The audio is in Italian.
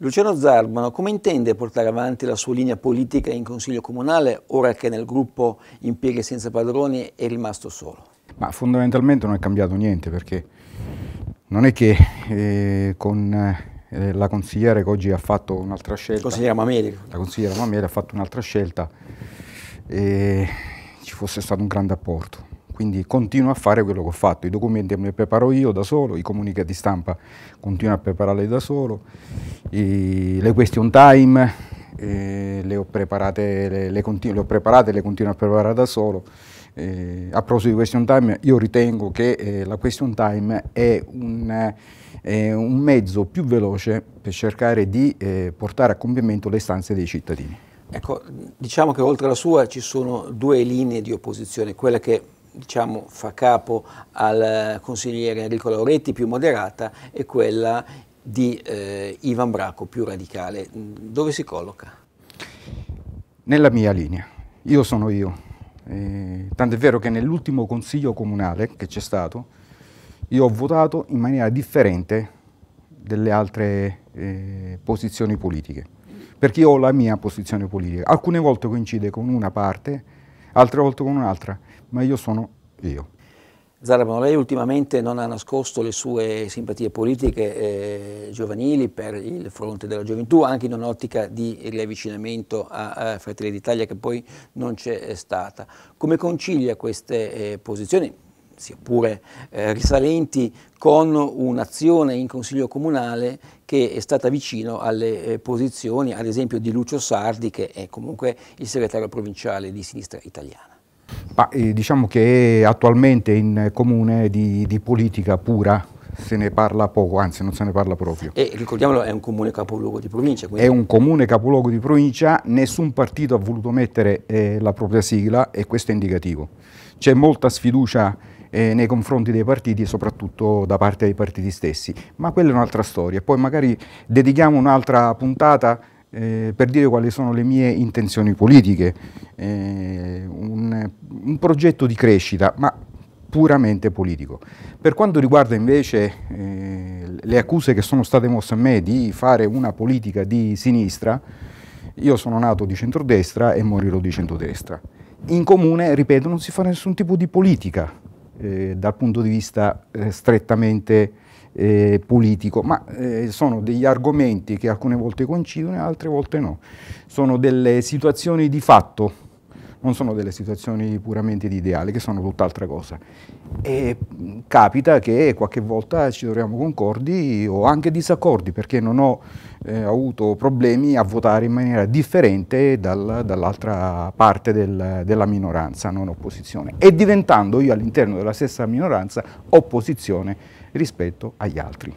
Luciano Zarbano, come intende portare avanti la sua linea politica in Consiglio Comunale ora che nel gruppo Impieghi Senza Padroni è rimasto solo? Ma fondamentalmente non è cambiato niente perché non è che eh, con eh, la consigliera che oggi ha fatto un'altra scelta. Consigliera Mameli. La consigliera Mameli ha fatto un'altra scelta e eh, ci fosse stato un grande apporto quindi continuo a fare quello che ho fatto, i documenti me li preparo io da solo, i comunicati stampa continuo a prepararli da solo, i, le question time eh, le, ho preparate, le, le, continu- le ho preparate, le continuo a preparare da solo. Eh, a proposito di question time, io ritengo che eh, la question time è un, eh, un, mezzo più veloce per cercare di eh, portare a compimento le istanze dei cittadini. Ecco, diciamo che oltre alla sua ci sono due linee di opposizione, quella che diciamo, fa capo al consigliere Enrico Lauretti più moderata e quella di eh, Ivan Bracco più radicale. Mm, dove si colloca? Nella mia linea. Io sono io. Eh, tanto è vero che nell'ultimo consiglio comunale che c'è stato, io ho votato in maniera differente delle altre eh, posizioni politiche, perché io ho la mia posizione politica. Alcune volte coincide con una parte, altre volte con un'altra, ma io sono io. Zarabon, lei ultimamente non ha nascosto le sue simpatie politiche eh, giovanili per il fronte della gioventù, anche in un'ottica di riavvicinamento a, a Fratelli d'Italia che poi non c'è stata. Come concilia queste eh, posizioni, sia pure eh, risalenti, con un'azione in Consiglio Comunale che è stata vicino alle eh, posizioni, ad esempio, di Lucio Sardi, che è comunque il segretario provinciale di sinistra italiana. Ma, eh, diciamo che attualmente in comune di, di politica pura se ne parla poco, anzi non se ne parla proprio. E ricordiamolo, è un comune capoluogo di provincia. Quindi... È un comune capoluogo di provincia, nessun partito ha voluto mettere eh, la propria sigla e questo è indicativo. C'è molta sfiducia eh, nei confronti dei partiti e soprattutto da parte dei partiti stessi. Ma quella è un'altra storia. Poi magari dedichiamo un'altra puntata eh, per dire quali sono le mie intenzioni politiche, eh, un, un, progetto di crescita, ma puramente politico. Per quanto riguarda invece eh, le accuse che sono state mosse a me di fare una politica di sinistra, io sono nato di centrodestra e morirò di centrodestra. In comune, ripeto, non si fa nessun tipo di politica, eh, dal punto di vista eh, strettamente eh, politico, ma eh, sono degli argomenti che alcune volte coincidono e altre volte no. Sono delle situazioni di fatto non sono delle situazioni puramente di ideale, che sono tutt'altra cosa. E capita che qualche volta ci troviamo concordi o anche disaccordi, perché non ho eh, avuto problemi a votare in maniera differente dal, dall'altra parte del, della minoranza, non opposizione, e diventando io all'interno della stessa minoranza opposizione rispetto agli altri.